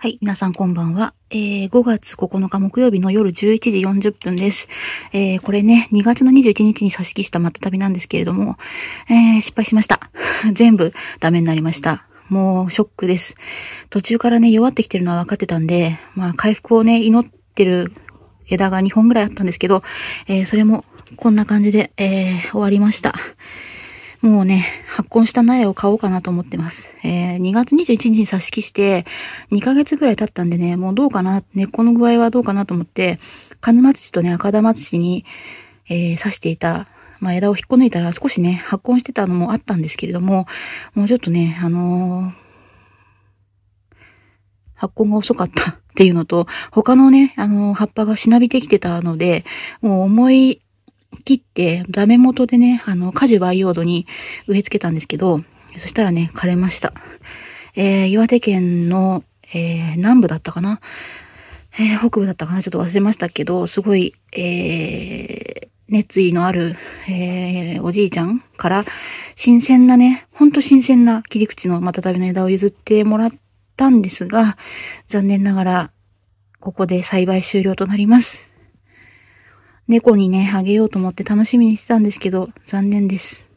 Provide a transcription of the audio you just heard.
はい、皆さんこんばんは。えー、5月9日木曜日の夜11時40分です。えー、これね、2月の21日に差し切したまた旅なんですけれども、えー、失敗しました。全部ダメになりました。もうショックです。途中からね、弱ってきてるのは分かってたんで、まあ、回復をね、祈ってる枝が2本ぐらいあったんですけど、えー、それもこんな感じで、えー、終わりました。もうね、発根した苗を買おうかなと思ってます。えー、2月21日に挿し木して、2ヶ月ぐらい経ったんでね、もうどうかな、根っこの具合はどうかなと思って、マツチとね、赤玉土に、えー、刺していた、まあ、枝を引っこ抜いたら少しね、発根してたのもあったんですけれども、もうちょっとね、あのー発根が遅かったっていうのと、他のね、あの、葉っぱがしなびてきてたので、もう思い切って、ダメ元でね、あの、果樹培養土に植え付けたんですけど、そしたらね、枯れました。えー、岩手県の、えー、南部だったかなえー、北部だったかなちょっと忘れましたけど、すごい、えー、熱意のある、えー、おじいちゃんから、新鮮なね、ほんと新鮮な切り口のまたたびの枝を譲ってもらったんですが、残念ながら、ここで栽培終了となります。猫にね、あげようと思って楽しみにしてたんですけど、残念です。